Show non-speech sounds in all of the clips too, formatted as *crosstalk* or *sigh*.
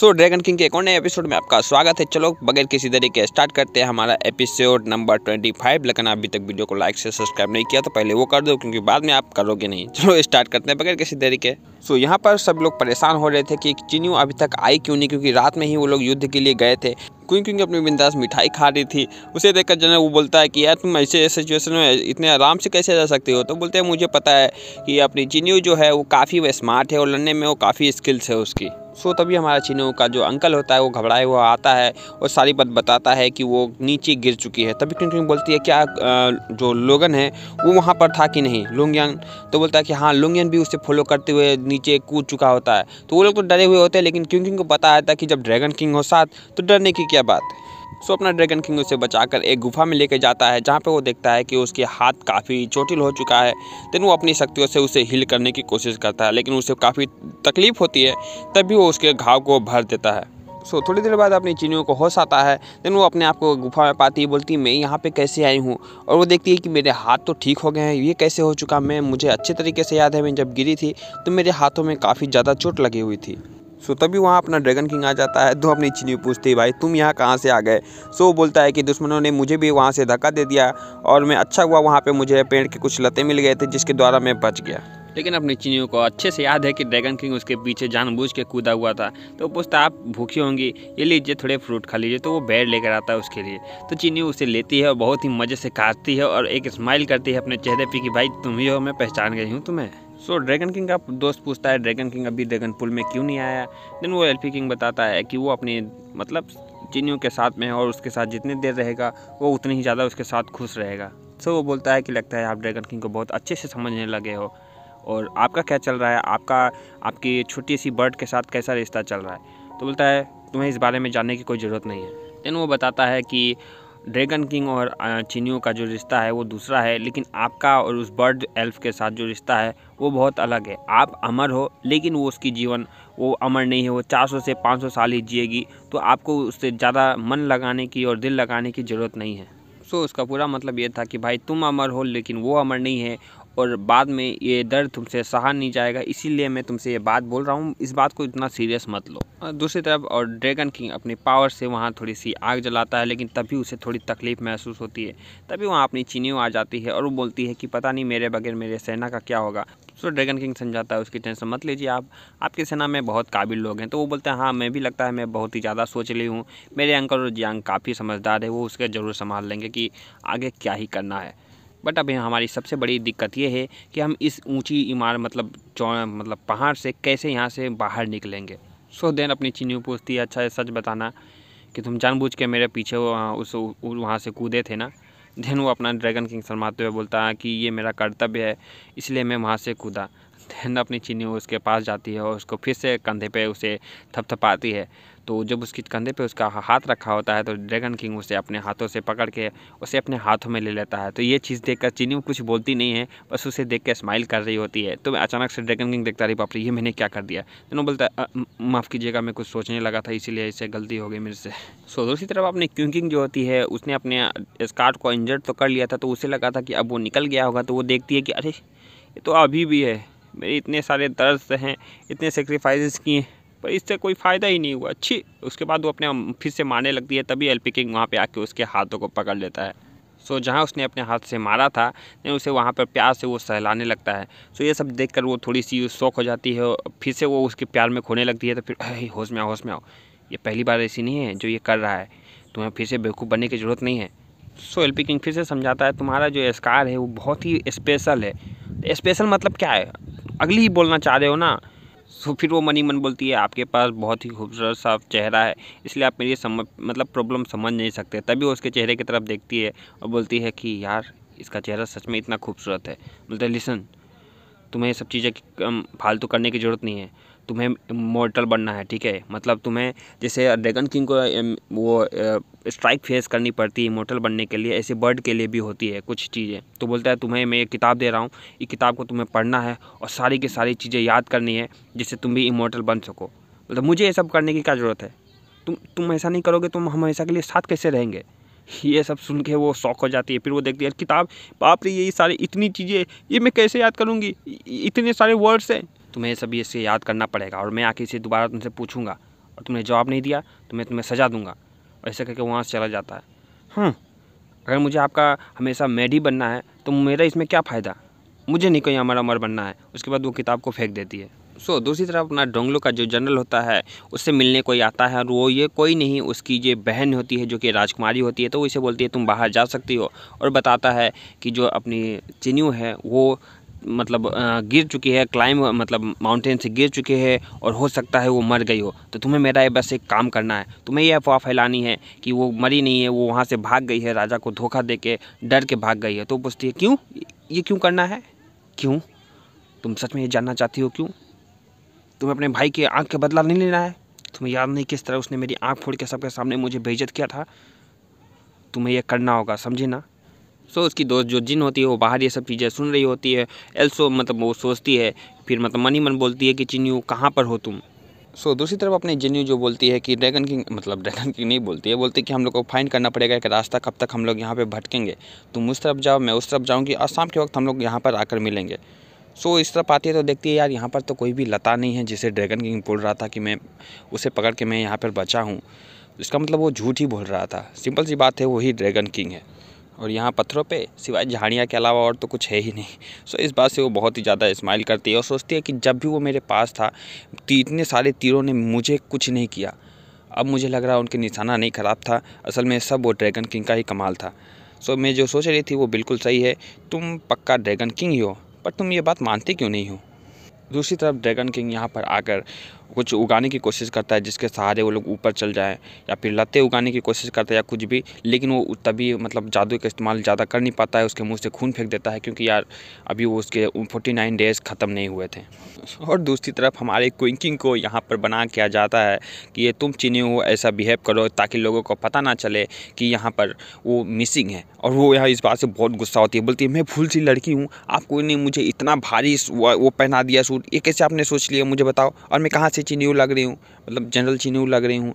सो dragon king के एक और नए एपिसोड में आपका स्वागत है चलो बगैर किसी तरीके स्टार्ट करते हैं हमारा एपिसोड नंबर ट्वेंटी फाइव लेकिन अभी तक वीडियो को लाइक से सब्सक्राइब नहीं किया तो पहले वो कर दो क्योंकि बाद में आप करोगे नहीं चलो स्टार्ट करते हैं बगैर किसी तरीके सो यहाँ पर सब लोग परेशान हो रहे थे कि चीनू अभी तक आई क्यों नहीं क्योंकि रात में ही वो लोग युद्ध के लिए गए थे क्योंकि क्योंकि अपनी बिंदास मिठाई खा रही थी उसे देखकर जनरल वो बोलता है कि यार तुम ऐसे सिचुएशन में इतने आराम से कैसे जा सकते हो तो बोलते हैं मुझे पता है कि अपनी चीनू जो है वो काफ़ी स्मार्ट है और लड़ने में वो काफ़ी स्किल्स है उसकी सो तभी हमारा चिन्हू का जो अंकल होता है वो घबराए हुआ आता है और सारी बात बताता है कि वो नीचे गिर चुकी है तभी क्यों क्योंकि बोलती है क्या जो लोगन है वो वहाँ पर था कि नहीं लुंगयन तो बोलता है कि हाँ लुंगयन भी उसे फॉलो करते हुए नीचे कूद चुका होता है तो वो लोग तो डरे हुए होते हैं लेकिन क्योंकि उनको पता रहता है कि जब ड्रैगन किंग हो साथ तो डरने की क्या बात है सो अपना ड्रैगन किंग उसे बचाकर एक गुफा में लेके जाता है जहाँ पे वो देखता है कि उसके हाथ काफ़ी चोटिल हो चुका है देन वो अपनी शक्तियों से उसे हील करने की कोशिश करता है लेकिन उसे काफ़ी तकलीफ होती है तभी वो उसके घाव को भर देता है सो थोड़ी देर बाद अपनी चीनियों को होश आता है देन वो अपने आप को गुफा में पाती है बोलती मैं यहाँ पे कैसे आई हूँ और वो देखती है कि मेरे हाथ तो ठीक हो गए हैं ये कैसे हो चुका मैं मुझे अच्छे तरीके से याद है मैं जब गिरी थी तो मेरे हाथों में काफ़ी ज़्यादा चोट लगी हुई थी सो तभी वहाँ अपना ड्रैगन किंग आ जाता है दो अपनी चिनी पूछती है भाई तुम यहाँ कहाँ से आ गए सो वो बोलता है कि दुश्मनों ने मुझे भी वहाँ से धक्का दे दिया और मैं अच्छा हुआ वहाँ पे मुझे पेड़ के कुछ लते मिल गए थे जिसके द्वारा मैं बच गया लेकिन अपनी चीनियों को अच्छे से याद है कि ड्रैगन किंग उसके पीछे जानबूझ के कूदा हुआ था तो पूछता आप भूखी होंगी ये लीजिए थोड़े फ्रूट खा लीजिए तो वो बैर लेकर आता है उसके लिए तो चीनी उसे लेती है और बहुत ही मज़े से काटती है और एक स्माइल करती है अपने चेहरे पर कि भाई तुम ही हो मैं पहचान गई हूँ तुम्हें सो so, ड्रैगन किंग का दोस्त पूछता है ड्रैगन किंग अभी ड्रैगन पुल में क्यों नहीं आया देन वो एल्फी किंग बताता है कि वो अपने मतलब चीनियों के साथ में है और उसके साथ जितनी देर रहेगा वो उतनी ही ज़्यादा उसके साथ खुश रहेगा सो so, वो बोलता है कि लगता है आप ड्रैगन किंग को बहुत अच्छे से समझने लगे हो और आपका क्या चल रहा है आपका आपकी छोटी सी बर्ड के साथ कैसा रिश्ता चल रहा है तो बोलता है तुम्हें इस बारे में जानने की कोई ज़रूरत नहीं है देन वो बताता है कि ड्रैगन किंग और चीनियों का जो रिश्ता है वो दूसरा है लेकिन आपका और उस बर्ड एल्फ के साथ जो रिश्ता है वो बहुत अलग है आप अमर हो लेकिन वो उसकी जीवन वो अमर नहीं है वो 400 से 500 साल ही जिएगी तो आपको उससे ज़्यादा मन लगाने की और दिल लगाने की ज़रूरत नहीं है सो so, उसका पूरा मतलब ये था कि भाई तुम अमर हो लेकिन वो अमर नहीं है और बाद में ये दर्द तुमसे सहा नहीं जाएगा इसीलिए मैं तुमसे ये बात बोल रहा हूँ इस बात को इतना सीरियस मत लो दूसरी तरफ और ड्रैगन किंग अपनी पावर से वहाँ थोड़ी सी आग जलाता है लेकिन तभी उसे थोड़ी तकलीफ महसूस होती है तभी वहाँ अपनी चीनियों आ जाती है और वो बोलती है कि पता नहीं मेरे बगैर मेरे सेना का क्या होगा सो ड्रैगन किंग समझाता है उसकी टेंशन मत लीजिए आप आपके सेना में बहुत काबिल लोग हैं तो वो बोलते हैं हाँ मैं भी लगता है मैं बहुत ही ज़्यादा सोच ली हूँ मेरे अंकल और जियांग काफ़ी समझदार है वो उसके ज़रूर संभाल लेंगे कि आगे क्या ही करना है बट अब हमारी सबसे बड़ी दिक्कत ये है कि हम इस ऊंची इमारत मतलब मतलब पहाड़ से कैसे यहाँ से बाहर निकलेंगे सो देन अपनी चीनी पूछती है अच्छा सच बताना कि तुम जानबूझ के मेरे पीछे वो उस वहाँ से कूदे थे ना देन वो अपना ड्रैगन किंग शर्माते हुए बोलता है कि ये मेरा कर्तव्य है इसलिए मैं वहाँ से कूदा अपनी चीनी उसके पास जाती है और उसको फिर से कंधे पे उसे थपथपाती है तो जब उसके कंधे पे उसका हाथ रखा होता है तो ड्रैगन किंग उसे अपने हाथों से पकड़ के उसे अपने हाथों में ले लेता है तो ये चीज़ देखकर चीनी कुछ बोलती नहीं है बस उसे देख के स्माइल कर रही होती है तो मैं अचानक से ड्रैगन किंग देखता रही बापरे ये मैंने क्या कर दिया तो बोलता माफ़ कीजिएगा मैं कुछ सोचने लगा था इसीलिए इससे गलती हो गई मेरे से सो दूसरी तरफ अपनी क्यू किंग जो होती है उसने अपने स्कार्ट को इंजर्ड तो कर लिया था तो उसे लगा था कि अब वो निकल गया होगा तो वो देखती है कि अरे ये तो अभी भी है मेरे इतने सारे दर्द हैं इतने सेक्रीफाइसेस किए पर इससे कोई फ़ायदा ही नहीं हुआ अच्छी उसके बाद वो अपने फिर से मारने लगती है तभी एल पी किंग वहाँ पर आके उसके हाथों को पकड़ लेता है सो so, जहाँ उसने अपने हाथ से मारा था नहीं उसे वहाँ पर प्यार से वो सहलाने लगता है सो so, ये सब देखकर वो थोड़ी सी शौक हो जाती है फिर से वो उसके प्यार में खोने लगती है तो फिर होश में आओ होश में आओ ये पहली बार ऐसी नहीं है जो ये कर रहा है तुम्हें फिर से बेवकूफ़ बनने की ज़रूरत नहीं है सो एल पी किंग फिर से समझाता है तुम्हारा जो एस्कार है वो बहुत ही स्पेशल है स्पेशल मतलब क्या है अगली ही बोलना चाह रहे हो ना तो फिर वो मनी मन बोलती है आपके पास बहुत ही खूबसूरत सा चेहरा है इसलिए आप मेरी समझ मतलब प्रॉब्लम समझ नहीं सकते तभी वो उसके चेहरे की तरफ देखती है और बोलती है कि यार इसका चेहरा सच में इतना खूबसूरत है बोलते लिसन तुम्हें ये सब चीज़ें फालतू करने की ज़रूरत नहीं है तुम्हें मोर्टल बनना है ठीक है मतलब तुम्हें जैसे ड्रैगन किंग को वो स्ट्राइक फेस करनी पड़ती है इमोटल बनने के लिए ऐसे बर्ड के लिए भी होती है कुछ चीज़ें तो बोलता है तुम्हें मैं ये किताब दे रहा हूँ ये किताब को तुम्हें पढ़ना है और सारी की सारी चीज़ें याद करनी है जिससे तुम भी इमोटल बन सको मतलब मुझे ये सब करने की क्या ज़रूरत है तुम तुम ऐसा नहीं करोगे तुम हमेशा के लिए साथ कैसे रहेंगे ये सब सुन के वो शौक हो जाती है फिर वो देखती है किताब बाप रे ये सारी इतनी चीज़ें ये मैं कैसे याद करूँगी इतने सारे वर्ड्स हैं तुम्हें सब ये याद करना पड़ेगा और मैं आके इसे दोबारा तुमसे पूछूंगा और तुमने जवाब नहीं दिया तो मैं तुम्हें सजा दूंगा ऐसे करके वहाँ से चला जाता है हाँ अगर मुझे आपका हमेशा मेड ही बनना है तो मेरा इसमें क्या फ़ायदा मुझे नहीं कहीं हमारा मर बनना है उसके बाद वो किताब को फेंक देती है सो so, दूसरी तरफ अपना डोंगलो का जो जनरल होता है उससे मिलने कोई आता है और वो ये कोई नहीं उसकी ये बहन होती है जो कि राजकुमारी होती है तो वो इसे बोलती है तुम बाहर जा सकती हो और बताता है कि जो अपनी चिन्यू है वो मतलब गिर चुकी है क्लाइम मतलब माउंटेन से गिर चुके हैं और हो सकता है वो मर गई हो तो तुम्हें मेरा ये बस एक काम करना है तुम्हें ये अफवाह फैलानी है कि वो मरी नहीं है वो वहाँ से भाग गई है राजा को धोखा दे के डर के भाग गई है तो पूछती है क्यों ये क्यों करना है क्यों तुम सच में ये जानना चाहती हो क्यों तुम्हें अपने भाई की आँख का बदला नहीं लेना है तुम्हें याद नहीं किस तरह उसने मेरी आँख फोड़ के सबके सामने मुझे बेइज्जत किया था तुम्हें यह करना होगा समझे ना सो उसकी दोस्त जो जिन होती है वो बाहर ये सब चीज़ें सुन रही होती है एल्सो मतलब वो सोचती है फिर मतलब मनी मन बोलती है कि चिन्यू कहाँ पर हो तुम सो so, दूसरी तरफ अपने जिन्यू जो बोलती है कि ड्रैगन किंग मतलब ड्रैगन किंग नहीं बोलती है बोलती है कि हम लोग को फाइंड करना पड़ेगा एक रास्ता कब तक हम लोग यहाँ पे भटकेंगे तुम उस तरफ जाओ मैं उस तरफ जाऊँगी और शाम के वक्त हम लोग यहाँ पर आकर मिलेंगे सो so, इस तरफ आती है तो देखती है यार यहाँ पर तो कोई भी लता नहीं है जिसे ड्रैगन किंग बोल रहा था कि मैं उसे पकड़ के मैं यहाँ पर बचा हूँ इसका मतलब वो झूठ ही बोल रहा था सिंपल सी बात है वही ड्रैगन किंग है और यहाँ पत्थरों पे सिवाय झाड़ियाँ के अलावा और तो कुछ है ही नहीं सो इस बात से वो बहुत ही ज़्यादा स्माइल करती है और सोचती है कि जब भी वो मेरे पास था तो इतने सारे तीरों ने मुझे कुछ नहीं किया अब मुझे लग रहा उनके निशाना नहीं ख़राब था असल में सब वो ड्रैगन किंग का ही कमाल था सो मैं जो सोच रही थी वो बिल्कुल सही है तुम पक्का ड्रैगन किंग ही हो पर तुम ये बात मानते क्यों नहीं हो दूसरी तरफ ड्रैगन किंग यहाँ पर आकर कुछ उगाने की कोशिश करता है जिसके सहारे वो लोग ऊपर चल जाएँ या फिर लते उगाने की कोशिश करता है या कुछ भी लेकिन वो तभी मतलब जादू का इस्तेमाल ज़्यादा कर नहीं पाता है उसके मुँह से खून फेंक देता है क्योंकि यार अभी वो उसके फोर्टी नाइन डेज़ ख़त्म नहीं हुए थे और दूसरी तरफ हमारे क्विंकिंग को यहाँ पर बना किया जाता है कि ये तुम चीनी हो ऐसा बिहेव करो ताकि लोगों को पता ना चले कि यहाँ पर वो मिसिंग है और वो यहाँ इस बात से बहुत गुस्सा होती है बोलती है मैं फूल सी लड़की हूँ आपको नहीं मुझे इतना भारी वो पहना दिया सूट ये कैसे आपने सोच लिया मुझे बताओ और मैं कहाँ ऐसे चीनी लग रही हूँ मतलब जनरल चीनी लग रही हूँ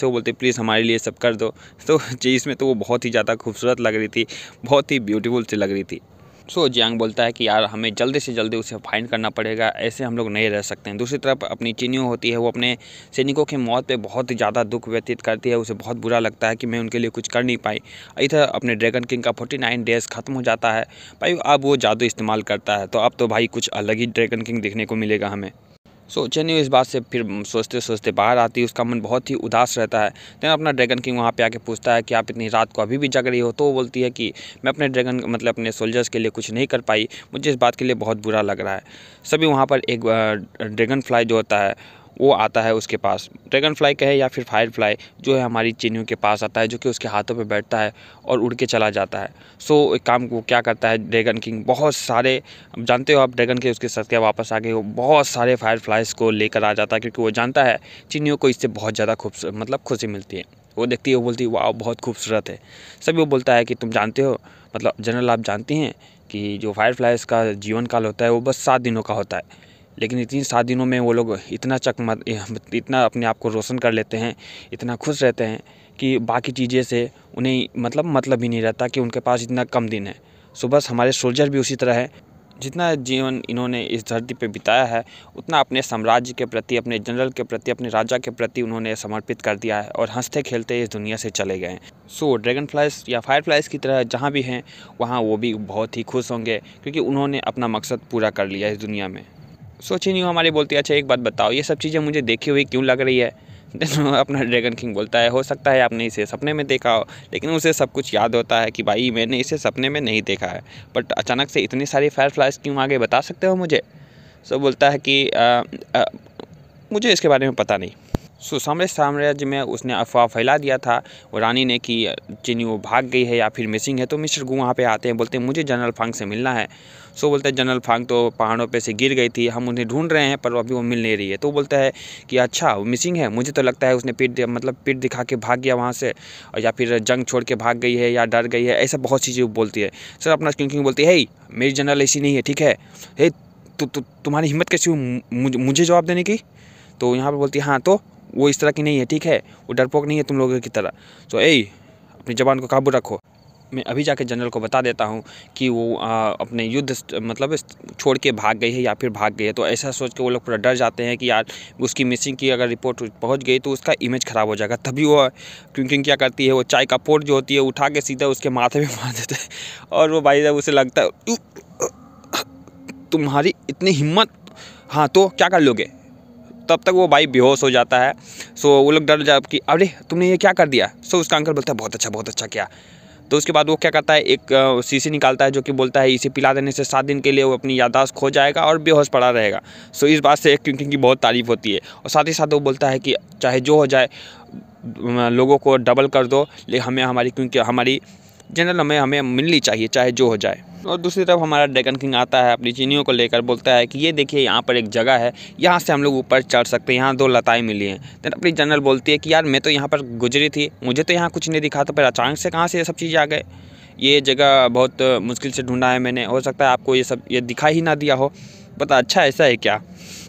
सो *laughs* बोलते प्लीज़ हमारे लिए सब कर दो तो चीज़ में तो वो बहुत ही ज़्यादा खूबसूरत लग रही थी बहुत ही ब्यूटीफुल सी लग रही थी सो so, जियांग बोलता है कि यार हमें जल्दी से जल्दी उसे फाइन करना पड़ेगा ऐसे हम लोग नहीं रह सकते हैं दूसरी तरफ अपनी चीनी होती है वो अपने सैनिकों की मौत पे बहुत ही ज़्यादा दुख व्यतीत करती है उसे बहुत बुरा लगता है कि मैं उनके लिए कुछ कर नहीं पाई इधर अपने ड्रैगन किंग का फोर्टी नाइन डेज ख़त्म हो जाता है भाई अब वो जादू इस्तेमाल करता है तो अब तो भाई कुछ अलग ही ड्रैगन किंग देखने को मिलेगा हमें सोचे नहीं इस बात से फिर सोचते सोचते बाहर आती है उसका मन बहुत ही उदास रहता है देन अपना ड्रैगन किंग वहाँ पे आके पूछता है कि आप इतनी रात को अभी भी जग रही हो तो वो बोलती है कि मैं अपने ड्रैगन मतलब अपने सोल्जर्स के लिए कुछ नहीं कर पाई मुझे इस बात के लिए बहुत बुरा लग रहा है सभी वहाँ पर एक ड्रैगन फ्लाई जो होता है वो आता है उसके पास ड्रैगन फ्लाई कहे या फिर फायर फ्लाई जो है हमारी चिन्हियों के पास आता है जो कि उसके हाथों पे बैठता है और उड़ के चला जाता है सो एक काम वो क्या करता है ड्रैगन किंग बहुत सारे जानते हो आप ड्रैगन के उसके सत्या वापस आ गए वो बहुत सारे फायर फ्लाइज को लेकर आ जाता है क्योंकि वो जानता है चिन्हियों को इससे बहुत ज़्यादा खूबसूरत मतलब खुशी मिलती है वो देखती है वो बोलती है वाह बहुत खूबसूरत है सभी वो बोलता है कि तुम जानते हो मतलब जनरल आप जानती हैं कि जो फायर फ्लाइज का जीवन काल होता है वो बस सात दिनों का होता है लेकिन इतनी सात दिनों में वो लोग इतना चकमक इतना अपने आप को रोशन कर लेते हैं इतना खुश रहते हैं कि बाकी चीज़ें से उन्हें मतलब मतलब ही नहीं रहता कि उनके पास इतना कम दिन है सो बस हमारे सोल्जर भी उसी तरह है जितना जीवन इन्होंने इस धरती पर बिताया है उतना अपने साम्राज्य के प्रति अपने जनरल के प्रति अपने राजा के प्रति उन्होंने समर्पित कर दिया है और हंसते खेलते इस दुनिया से चले गए सो ड्रैगन फ्लाइज या फायर फ्लाइज की तरह जहाँ भी हैं वहाँ वो भी बहुत ही खुश होंगे क्योंकि उन्होंने अपना मकसद पूरा कर लिया इस दुनिया में सोची नहीं हमारी बोलती अच्छा एक बात बताओ ये सब चीज़ें मुझे देखी हुई क्यों लग रही है देन *laughs* तो अपना ड्रैगन किंग बोलता है हो सकता है आपने इसे सपने में देखा हो लेकिन उसे सब कुछ याद होता है कि भाई मैंने इसे सपने में नहीं देखा है बट अचानक से इतनी सारी फायर फ्लाइज क्यों आगे बता सकते हो मुझे सो बोलता है कि आ, आ, मुझे इसके बारे में पता नहीं सुसाम्य साम्राज्य में उसने अफवाह फैला दिया था रानी ने कि चीनी वो भाग गई है या फिर मिसिंग है तो मिस्टर गु वहाँ पे आते हैं बोलते हैं मुझे जनरल फांग से मिलना है सो बोलते हैं जनरल फांग तो पहाड़ों पे से गिर गई थी हम उन्हें ढूंढ रहे हैं पर अभी वो मिल नहीं रही है तो बोलता है कि अच्छा वो मिसिंग है मुझे तो लगता है उसने पीठ मतलब पीठ दिखा के भाग गया वहाँ से या फिर जंग छोड़ के भाग गई है या डर गई है ऐसा बहुत सी चीज़ें बोलती है सर अपना क्योंकि बोलती है मेरी जनरल ऐसी नहीं है ठीक है हे तुम्हारी हिम्मत कैसी हुई मुझे जवाब देने की तो यहाँ पर बोलती है हाँ तो वो इस तरह की नहीं है ठीक है वो डरपोक नहीं है तुम लोगों की तरह सो तो ए अपनी ज़बान को काबू रखो मैं अभी जाके जनरल को बता देता हूँ कि वो आ, अपने युद्ध मतलब छोड़ के भाग गई है या फिर भाग गई है तो ऐसा सोच के वो लोग पूरा डर जाते हैं कि यार उसकी मिसिंग की अगर रिपोर्ट पहुँच गई तो उसका इमेज ख़राब हो जाएगा तभी वो क्योंकि क्या करती है वो चाय का पोट जो होती है उठा के सीधा उसके माथे में मार देते हैं और वो भाई साहब उसे लगता है तुम्हारी इतनी हिम्मत हाँ तो क्या कर लोगे तब तक वो भाई बेहोश हो जाता है सो वो लोग डर जाए कि अरे तुमने ये क्या कर दिया सो उसका अंकल बोलता है बहुत अच्छा बहुत अच्छा किया तो उसके बाद वो क्या करता है एक शीशी निकालता है जो कि बोलता है इसे पिला देने से सात दिन के लिए वो अपनी याददाश्त खो जाएगा और बेहोश पड़ा रहेगा सो इस बात से एक क्योंकि की बहुत तारीफ होती है और साथ ही साथ वो बोलता है कि चाहे जो हो जाए लोगों को डबल कर दो लेकिन हमें हमारी क्योंकि हमारी जनरल हमें हमें मिलनी चाहिए चाहे जो हो जाए और दूसरी तरफ हमारा ड्रैगन किंग आता है अपनी चीनियों को लेकर बोलता है कि ये देखिए यहाँ पर एक जगह है यहाँ से हम लोग ऊपर चढ़ सकते हैं यहाँ दो लताएँ मिली हैं तो अपनी जनरल बोलती है कि यार मैं तो यहाँ पर गुजरी थी मुझे तो यहाँ कुछ नहीं दिखा तो फिर अचानक से कहाँ से ये सब चीज़ें आ गए ये जगह बहुत मुश्किल से ढूंढा है मैंने हो सकता है आपको ये सब ये दिखा ही ना दिया हो पता अच्छा ऐसा है क्या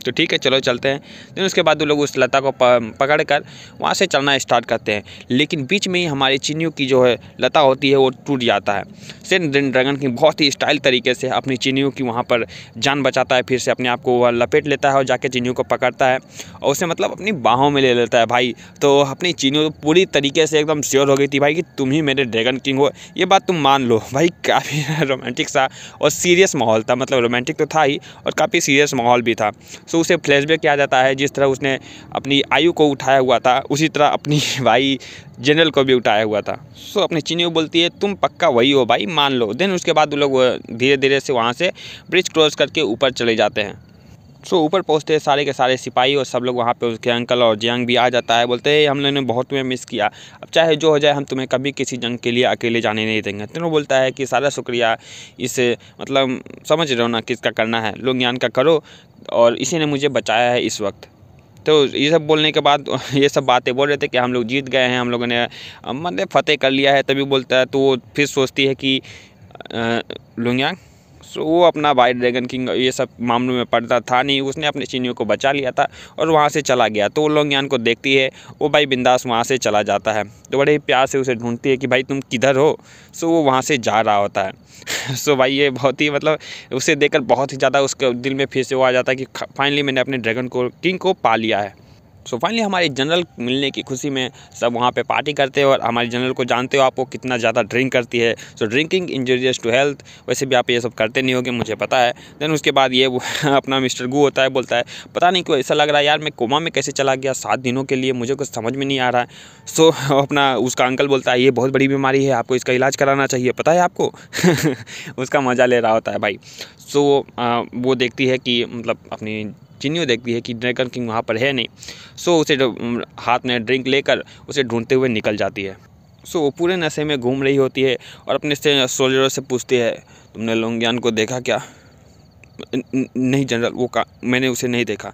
तो ठीक है चलो चलते हैं दिन उसके बाद वो लोग उस लता को पकड़ कर वहाँ से चलना स्टार्ट करते हैं लेकिन बीच में ही हमारी चीनियों की जो है लता होती है वो टूट जाता है सेन दिन ड्रैगन किंग बहुत ही स्टाइल तरीके से अपनी चीनियों की वहाँ पर जान बचाता है फिर से अपने आप को वह लपेट लेता है और जाके चीनियों को पकड़ता है और उसे मतलब अपनी बाहों में ले लेता है भाई तो अपनी चीनियों तो पूरी तरीके से एकदम श्योर हो गई थी भाई कि तुम ही मेरे ड्रैगन किंग हो ये बात तुम मान लो *laughs* भाई काफ़ी *laughs* रोमांटिक सा और सीरियस माहौल था मतलब रोमांटिक तो था ही और काफ़ी सीरियस माहौल भी था सो उसे फ्लैशबैक किया जाता है जिस तरह उसने अपनी आयु को उठाया हुआ था उसी तरह अपनी *laughs* भाई जनरल को भी उठाया हुआ था सो अपनी चीनी बोलती है तुम पक्का वही हो भाई मान लो देन उसके बाद वो लोग धीरे धीरे से वहाँ से ब्रिज क्रॉस करके ऊपर चले जाते हैं सो ऊपर पहुँचते हैं सारे के सारे सिपाही और सब लोग वहाँ पे उसके अंकल और जियांग भी आ जाता है बोलते हैं हम लोगों ने बहुत तुम्हें मिस किया अब चाहे जो हो जाए हम तुम्हें कभी किसी जंग के लिए अकेले जाने नहीं देंगे तीनों बोलता है कि सारा शुक्रिया इस मतलब समझ रहे हो ना किसका करना है लोग ज्ञान का करो और इसी ने मुझे बचाया है इस वक्त तो ये सब बोलने के बाद *laughs* ये सब बातें बोल रहे थे कि हम लोग जीत गए हैं हम लोगों ने मतलब फतेह कर लिया है तभी बोलता है तो वो फिर सोचती है कि लुंगयांग सो वो अपना भाई ड्रैगन किंग ये सब मामलों में पड़ता था नहीं उसने अपने चीनियों को बचा लिया था और वहाँ से चला गया तो वो लोंग्यान को देखती है वो भाई बिंदास वहाँ से चला जाता है तो बड़े प्यार से उसे ढूंढती है कि भाई तुम किधर हो सो वो वहाँ से जा रहा होता है सो *laughs* भाई ये बहुत ही मतलब उसे देखकर बहुत ही ज़्यादा उसके दिल में फिर से वो आ जाता है कि फाइनली मैंने अपने ड्रैगन को किंग को पा लिया है सो so फाइनली हमारे जनरल मिलने की खुशी में सब वहाँ पे पार्टी करते हो और हमारे जनरल को जानते हो आप वो कितना ज़्यादा ड्रिंक करती है so drinking injurious to health वैसे भी आप ये सब करते नहीं होगे मुझे पता है देन उसके बाद ये *laughs* अपना मिस्टर गु होता है बोलता है पता नहीं क्यों ऐसा लग रहा है यार मैं कोमा में कैसे चला गया सात दिनों के लिए मुझे कुछ समझ में नहीं आ रहा है सो so, *laughs* अपना उसका अंकल बोलता है ये बहुत बड़ी बीमारी है आपको इसका इलाज कराना चाहिए पता है आपको *laughs* उसका मज़ा ले रहा होता है भाई सो so, वो देखती है कि मतलब अपनी चिन्नी देखती है कि ड्रैगन किंग वहाँ पर है नहीं सो उसे हाथ में ड्रिंक लेकर उसे ढूंढते हुए निकल जाती है सो वो पूरे नशे में घूम रही होती है और अपने सोल्जरों से पूछती है तुमने लोंगयान को देखा क्या नहीं जनरल वो का मैंने उसे नहीं देखा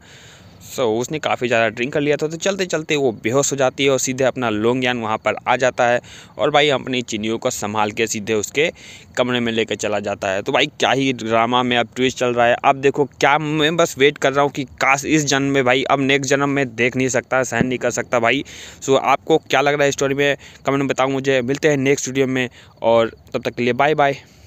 सो so, उसने काफ़ी ज़्यादा ड्रिंक कर लिया था तो चलते चलते वो बेहोश हो जाती है और सीधे अपना लोंग यान वहाँ पर आ जाता है और भाई अपनी चिनियों को संभाल के सीधे उसके कमरे में लेकर चला जाता है तो भाई क्या ही ड्रामा में अब ट्विस्ट चल रहा है अब देखो क्या मैं बस वेट कर रहा हूँ कि काश इस जन्म में भाई अब नेक्स्ट जन्म में देख नहीं सकता सहन नहीं कर सकता भाई सो आपको क्या लग रहा है स्टोरी में कमेंट में बताओ मुझे मिलते हैं नेक्स्ट वीडियो में और तब तक के लिए बाय बाय